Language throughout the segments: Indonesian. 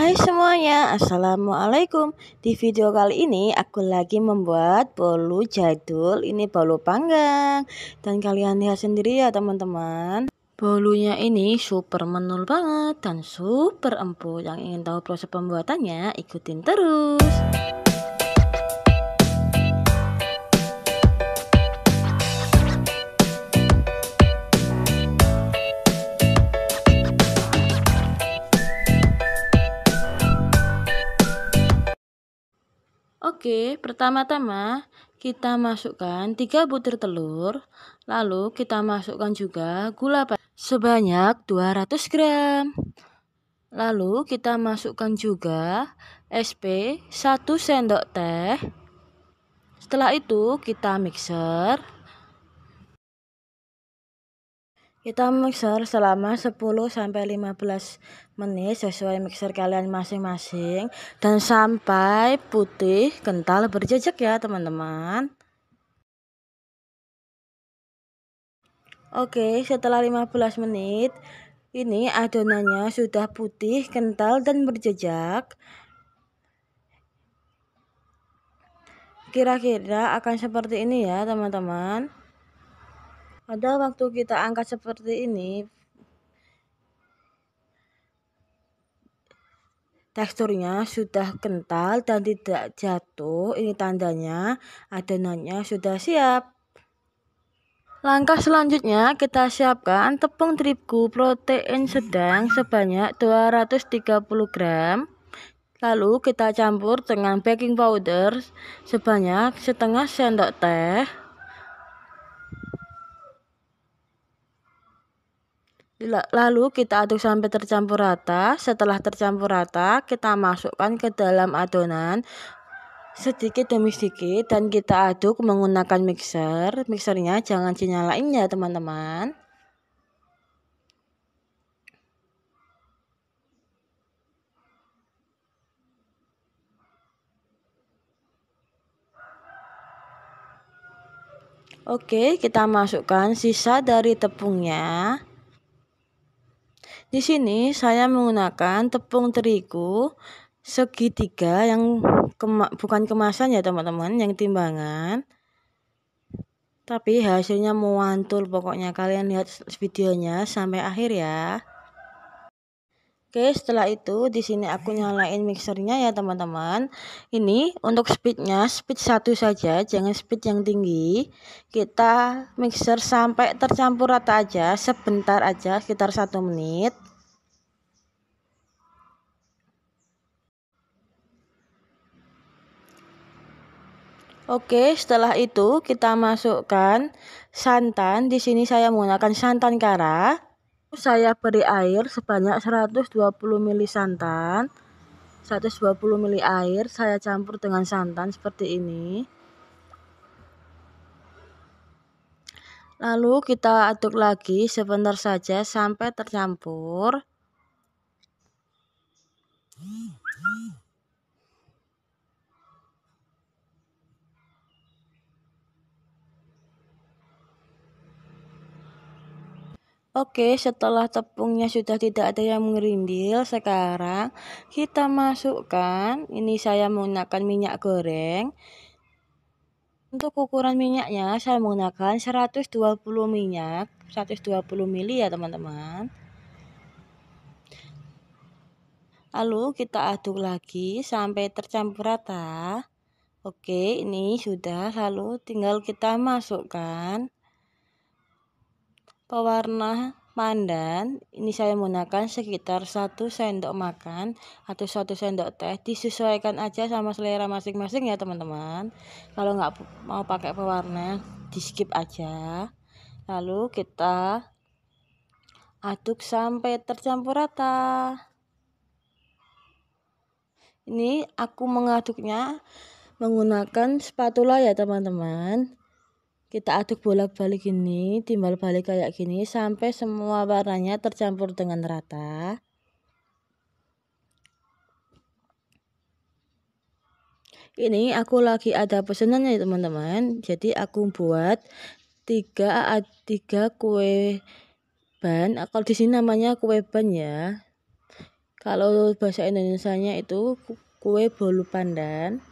Hai semuanya, Assalamualaikum Di video kali ini aku lagi membuat bolu jadul Ini bolu panggang Dan kalian lihat sendiri ya teman-teman Bolunya ini super menul banget dan super empuk Yang ingin tahu proses pembuatannya ikutin terus Oke, pertama-tama kita masukkan 3 butir telur, lalu kita masukkan juga gula sebanyak 200 gram. Lalu kita masukkan juga SP 1 sendok teh. Setelah itu kita mixer. Kita mixer selama 10 sampai 15 menit sesuai mixer kalian masing-masing dan sampai putih kental berjejak ya, teman-teman. Oke, setelah 15 menit ini adonannya sudah putih, kental dan berjejak. Kira-kira akan seperti ini ya, teman-teman. Ada waktu kita angkat seperti ini, teksturnya sudah kental dan tidak jatuh. Ini tandanya adonannya sudah siap. Langkah selanjutnya kita siapkan tepung terigu protein sedang sebanyak 230 gram. Lalu kita campur dengan baking powder sebanyak setengah sendok teh. Lalu kita aduk sampai tercampur rata. Setelah tercampur rata, kita masukkan ke dalam adonan sedikit demi sedikit dan kita aduk menggunakan mixer. Mixernya jangan dinyalain ya, teman-teman. Oke, kita masukkan sisa dari tepungnya. Di sini saya menggunakan tepung terigu segitiga yang kema bukan kemasan ya teman-teman, yang timbangan. Tapi hasilnya muantul pokoknya kalian lihat videonya sampai akhir ya. Oke, setelah itu di sini aku nyalain mixernya ya teman-teman. Ini untuk speednya speed satu saja, jangan speed yang tinggi. Kita mixer sampai tercampur rata aja, sebentar aja, sekitar satu menit. Oke, setelah itu kita masukkan santan. Di sini saya menggunakan santan kara saya beri air sebanyak 120 ml santan. 120 ml air saya campur dengan santan seperti ini. Lalu kita aduk lagi sebentar saja sampai tercampur. Oke, setelah tepungnya sudah tidak ada yang mengerindil sekarang kita masukkan, ini saya menggunakan minyak goreng. Untuk ukuran minyaknya saya menggunakan 120 minyak, 120 ml ya teman-teman. Lalu kita aduk lagi sampai tercampur rata. Oke, ini sudah, lalu tinggal kita masukkan Pewarna pandan ini saya menggunakan sekitar satu sendok makan atau satu sendok teh disesuaikan aja sama selera masing-masing ya teman-teman kalau nggak mau pakai pewarna di skip aja lalu kita aduk sampai tercampur rata ini aku mengaduknya menggunakan spatula ya teman-teman kita aduk bolak-balik ini timbal balik kayak gini sampai semua warnanya tercampur dengan rata. Ini aku lagi ada pesanannya ya teman-teman. Jadi aku buat 3 tiga kue ban. Kalau di sini namanya kue ban ya. Kalau bahasa nya itu kue bolu pandan.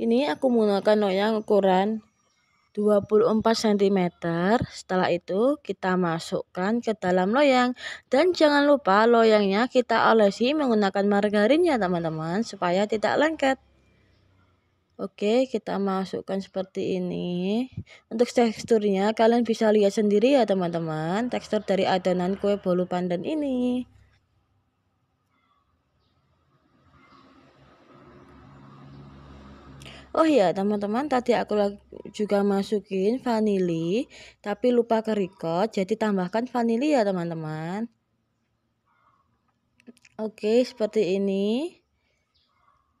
Ini aku menggunakan loyang ukuran 24 cm. Setelah itu kita masukkan ke dalam loyang dan jangan lupa loyangnya kita olesi menggunakan margarin ya teman-teman supaya tidak lengket. Oke, kita masukkan seperti ini. Untuk teksturnya kalian bisa lihat sendiri ya teman-teman, tekstur dari adonan kue bolu pandan ini. Oh iya teman-teman tadi aku juga masukin vanili tapi lupa ke record jadi tambahkan vanili ya teman-teman. Oke seperti ini.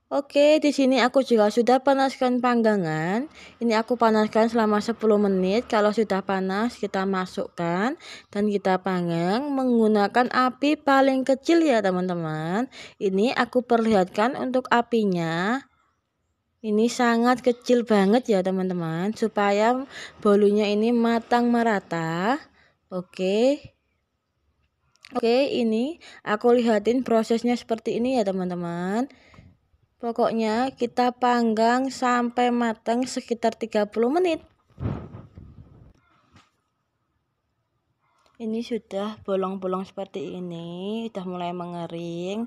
Oke di sini aku juga sudah panaskan panggangan. Ini aku panaskan selama 10 menit. Kalau sudah panas kita masukkan dan kita panggang menggunakan api paling kecil ya teman-teman. Ini aku perlihatkan untuk apinya. Ini sangat kecil banget ya teman-teman supaya bolunya ini matang merata. Oke. Oke, ini aku lihatin prosesnya seperti ini ya teman-teman. Pokoknya kita panggang sampai matang sekitar 30 menit. Ini sudah bolong-bolong seperti ini, sudah mulai mengering.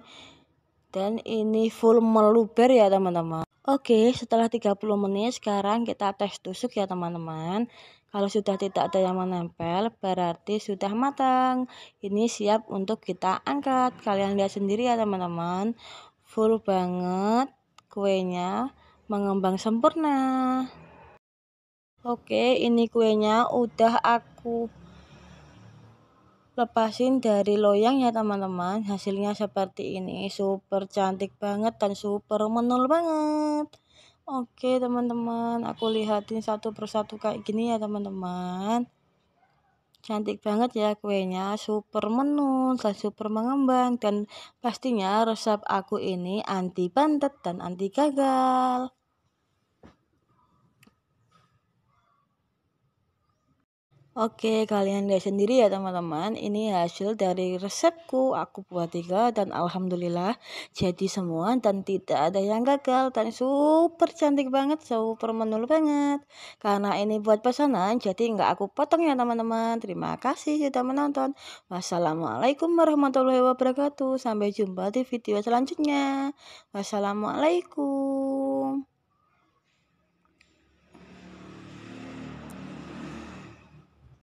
Dan ini full meluber ya teman-teman. Oke, setelah 30 menit sekarang kita tes tusuk ya teman-teman. Kalau sudah tidak ada yang menempel, berarti sudah matang. Ini siap untuk kita angkat. Kalian lihat sendiri ya teman-teman. Full banget kuenya, mengembang sempurna. Oke, ini kuenya udah aku lepasin dari loyang ya teman-teman hasilnya seperti ini super cantik banget dan super menul banget oke teman-teman aku lihatin satu persatu kayak gini ya teman-teman cantik banget ya kuenya super menul dan super mengembang dan pastinya resep aku ini anti bantet dan anti gagal Oke, kalian lihat sendiri ya teman-teman. Ini hasil dari resepku. Aku buat tiga dan alhamdulillah jadi semua dan tidak ada yang gagal dan super cantik banget, super menul banget. Karena ini buat pesanan, jadi nggak aku potong ya teman-teman. Terima kasih sudah menonton. Wassalamualaikum warahmatullahi wabarakatuh. Sampai jumpa di video selanjutnya. Wassalamualaikum.